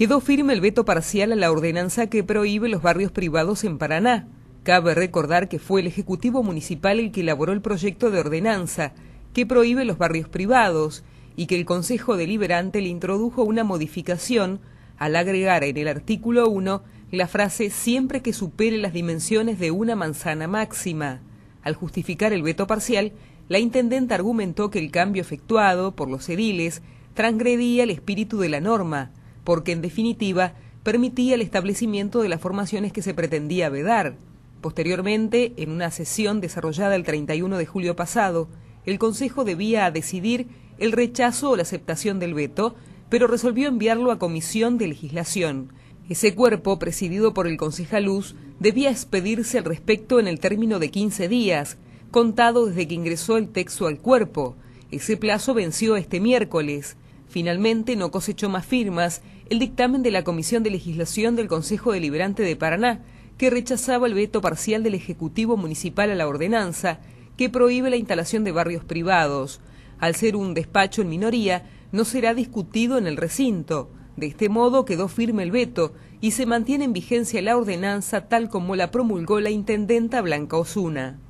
quedó firme el veto parcial a la ordenanza que prohíbe los barrios privados en Paraná. Cabe recordar que fue el Ejecutivo Municipal el que elaboró el proyecto de ordenanza que prohíbe los barrios privados y que el Consejo Deliberante le introdujo una modificación al agregar en el artículo 1 la frase siempre que supere las dimensiones de una manzana máxima. Al justificar el veto parcial, la intendente argumentó que el cambio efectuado por los ediles transgredía el espíritu de la norma, porque en definitiva permitía el establecimiento de las formaciones que se pretendía vedar. Posteriormente, en una sesión desarrollada el 31 de julio pasado, el Consejo debía decidir el rechazo o la aceptación del veto, pero resolvió enviarlo a Comisión de Legislación. Ese cuerpo, presidido por el concejal Luz, debía expedirse al respecto en el término de 15 días, contado desde que ingresó el texto al cuerpo. Ese plazo venció este miércoles. Finalmente no cosechó más firmas el dictamen de la Comisión de Legislación del Consejo Deliberante de Paraná, que rechazaba el veto parcial del Ejecutivo Municipal a la ordenanza que prohíbe la instalación de barrios privados. Al ser un despacho en minoría, no será discutido en el recinto. De este modo quedó firme el veto y se mantiene en vigencia la ordenanza tal como la promulgó la intendenta Blanca Osuna.